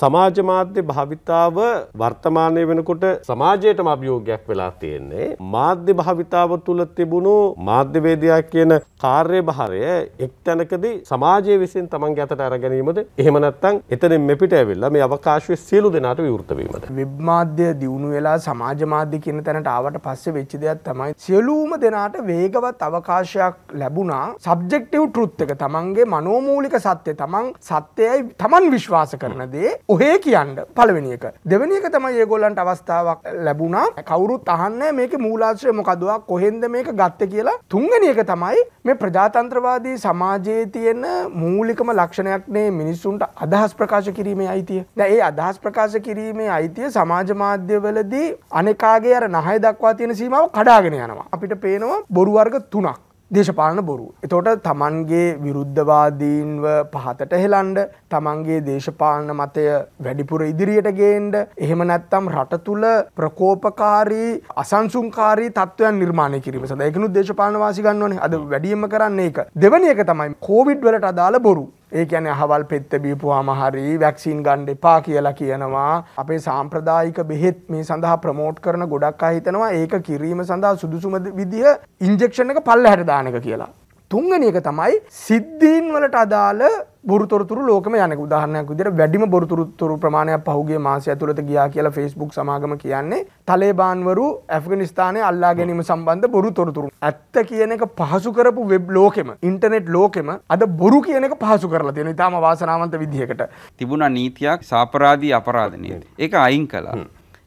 සමාජ මාධ්‍ය භාවිතාව වර්තමානය වෙනකොට සමාජයටම අභියෝගයක් වෙලා තියෙන්නේ. මාධ්‍ය භාවිතාව තුළ තිබුණු මාධ්‍යවේදයා කියන කාර්ය භාරය එක් තැනකදී සමාජය විසින් තමන්ගේ අතට අරගැනීමද එහෙම නැත්නම් එතනින් මෙපිට ඇවිල්ලා මේ අවකාශයේ සියලු දෙනාට විවෘත වීමද. වෙබ් මාධ්‍ය දියුණු වෙලා සමාජ මාධ්‍ය කියන තැනට ආවට පස්සේ වෙච්ච දෙයක් තමයි සියලුම දෙනාට වේගවත් අවකාශයක් ලැබුණා. සබ්ජෙක්ටිව් ට්‍රුත් එක තමන්ගේ මනෝමූලික සත්‍ය තමන් සත්‍යයයි තමන් විශ්වාස කරන දේ ඔහේ කියන්න පළවෙනි එක. දෙවෙනි එක තමයි ඒගොල්ලන්ට අවස්ථාවක් ලැබුණා. කවුරුත් අහන්නේ මේකේ මූලාශ්‍රය මොකද්ද? කොහෙන්ද මේක ගත්තේ කියලා. තුන්වෙනි එක තමයි මේ ප්‍රජාතන්ත්‍රවාදී සමාජයේ තියෙන මූලිකම ලක්ෂණයක් නේ මිනිස්සුන්ට අදහස් ප්‍රකාශ කිරීමේ අයිතිය. දැන් ඒ අදහස් ප්‍රකාශ කිරීමේ අයිතිය සමාජ මාධ්‍යවලදී අනෙකාගේ අර නහය දක්වා තියෙන සීමාව කඩාගෙන යනවා. අපිට පේනවා බොරු වර්ග තුනක්. දේශපාලන බොරු. එතෝට තමන්ගේ විරුද්ධවාදීන්ව පහතට හෙලන්ඩ තමන්ගේ දේශපාලන මතය වැඩිපුර ඉදිරියට ගේන්ඩ එහෙම නැත්තම් රට තුළ ප්‍රකෝපකාරී අසංසුන්කාරී තත්වයන් නිර්මාණය කිරීම සඳ එකනු දේශපාලන වාසිගන්නවන අද වැඩියම කරන්නේ එක දෙවනි එක තමයි කෝවිඩ් වලට අදාළ බොරු ඒ කියන්නේ අහවල් පෙත්ත බීපුවාම හරි වැක්සින් ගන්න එපා කියලා කියනවා. අපේ සාම්ප්‍රදායික බෙහෙත් මේ සඳහා ප්‍රමෝට් කරන ගොඩක් අය හිතනවා ඒක කිරීම සඳහා සුදුසුම විදිය ඉන්ජෙක්ෂන් එක පල්ලහැට දාන එක කියලා. තුන්වෙනි එක තමයි සිද්ධීන් වලට අදාළ බොරුතොරතුරු ලෝකම යන උදාහරණයක් විදිහට වැඩිම බොරුතොරතුරු ප්‍රමාණයක් පහුගිය මාසය ඇතුළත ගියා කියලා Facebook සමාගම කියන්නේ තලේබාන්වරු ඇෆ්ගනිස්තානයේ අල්ලා ගැනීම සම්බන්ධ බොරුතොරතුරු. ඇත්ත කියන එක පහසු කරපු වෙබ් ලෝකෙම ඉන්ටර්නෙට් ලෝකෙම අද බොරු කියන එක පහසු කරලා තියෙනවා. ඊටාම වාසනාවන්ත විදිහකට. තිබුණා නීතියක් සාපරාධී අපරාධ නීති. ඒක අයින් කළා.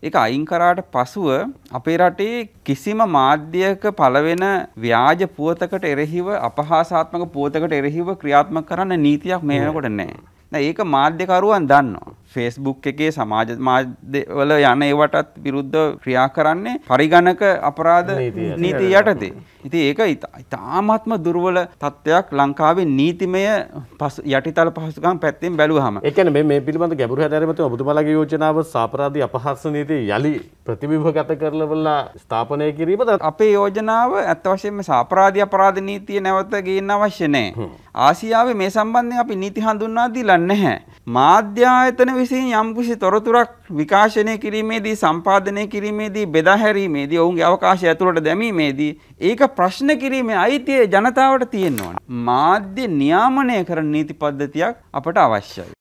ඒක අයින් කරාට පසුව අපේ රටේ කිසිම මාධ්‍යයක පළවෙන ව්‍යාජ පුවතකට එරෙහිව අපහාසාත්මක පුවතකට එරෙහිව ක්‍රියාත්මක කරන්න නීතියක් මේ වෙනකොට නැහැ. දැන් ඒක මාධ්‍යකරුවන් දන්නවා. ෆේස්බුක් එකේ සමාජ මාධ්‍යවල යන ඒවටත් විරුද්ධ ක්‍රියා කරන්නේ පරිගණක අපරාධ නීති යටතේ. ඉතින් ඒක ඉතාමත්ම දුර්වල තත්ත්වයක් ලංකාවේ නීතිමය යටිතල පහසුකම් පැත්තෙන් බැලුවහම. ඒ කියන්නේ මේ මේ පිළිබඳ ගැඹුරු හැදෑරීමත් ඔබතුමාලගේ යෝජනාව සාපරාධී අපහාස නීති යලි ප්‍රතිබිම්බගත කරලා ස්ථාපනය කිරීමද අපේ යෝජනාව අත්වශයෙන්ම සාපරාධී අපරාධ නීතිය නැවත ගේන්න අවශ්‍ය නැහැ. ආසියාවේ මේ සම්බන්ධයෙන් අපි නීති හඳුන්වා දීලා නැහැ. මාධ්‍ය ආයතන විසින් යම්කිසි තොරතුරක් විකාශනය කිරීමේදී සම්පාදනය කිරීමේදී බෙදා හැරීමේදී ඔවුන්ගේ අවකාශය ඇතුළට දැමීමේදී ඒක ප්‍රශ්න කිරීමේ අයිතිය ජනතාවට තියෙනවා. මාධ්‍ය නියාමනය කරන නීති පද්ධතියක් අපට අවශ්‍යයි.